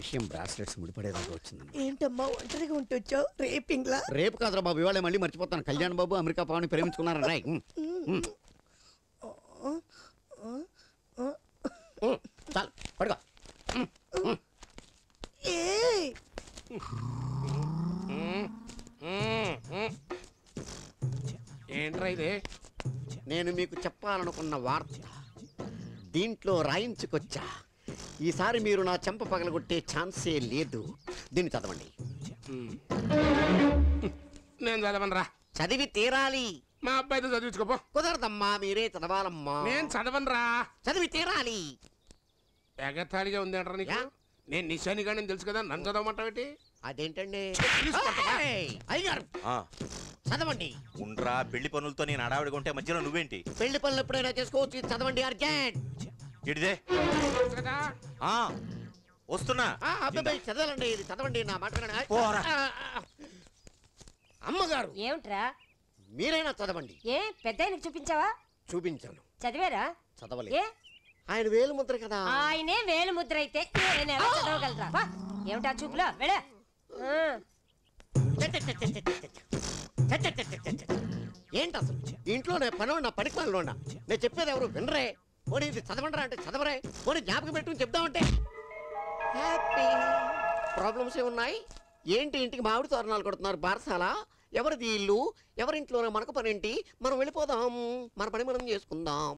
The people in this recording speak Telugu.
విషయం బ్రాస్లెట్స్ ముడిపడేదాకా వచ్చింది ఏంటమ్మా ఒంటరిగా ఉంటొచ్చావు రేపింగ్లా రేపు కాదురా బాబు ఇవాళ మళ్ళీ మర్చిపోతాను కళ్యాణ్ బాబు అమెరికా పావుని ప్రేమించుకున్నారా రాయ్ చాలు పడుకో ఏంట్రా ఇది నేను మీకు చెప్పాలనుకున్న వార్త దీంట్లో రాయించుకొచ్చా ఈసారి మీరు నా చెంప పగలగొట్టే ఛాన్సే లేదు దీన్ని చదవండి నేను చదవనరా చదివి తీరాలి మా అబ్బాయితో చదివించుకోపో కుదరదమ్మా మీరే చదవాలమ్మా నేను చదవనరా చదివి తీరాలి ఎగతాళిగా ఉంది అంటారా నీకు నేను నిశాని కానీ తెలుసు కదా నన్ను చదవమంటావేటి అదేంటండి అయ్యారు చదవండి ఉండ్రా పెళ్లి పనులతో నేను అడావిడిగా ఉంటే మధ్యలో నువ్వేంటి పెళ్లి పనులు ఎప్పుడైనా చేసుకోవచ్చు చదవండి అర్జెంట్ ఏడిదే ఆ వస్తున్నా చదవండి చదవాలండి ఇది చదవండి నా మాట అమ్మగారు ఏమిట్రా మీరైనా చదవండి ఏ పెద్ద చూపించావా చూపించాను చదివారా చదవలే ఆయన వేలు ముద్ర కదా ఆయనే వేలు ముద్ర అయితే చదవగలరా ఏమిటా చూపులో ఏంటి అసలు ఇంట్లో నేను పని నా పనికి నేను చెప్పేది ఎవరు వినరే పోనీ ఇది చదవండిరా అంటే చదవరే పోనీ జ్ఞాపకం పెట్టుకుని చెప్దామంటే హ్యాపీ ప్రాబ్లమ్స్ ఏమున్నాయి ఏంటి ఇంటికి మామిడి తోరణాలు కొడుతున్నారు బారసాల ఎవరిది ఇల్లు ఎవరింట్లోనే మనకు ఏంటి మనం వెళ్ళిపోదాం మన పని మనం చేసుకుందాం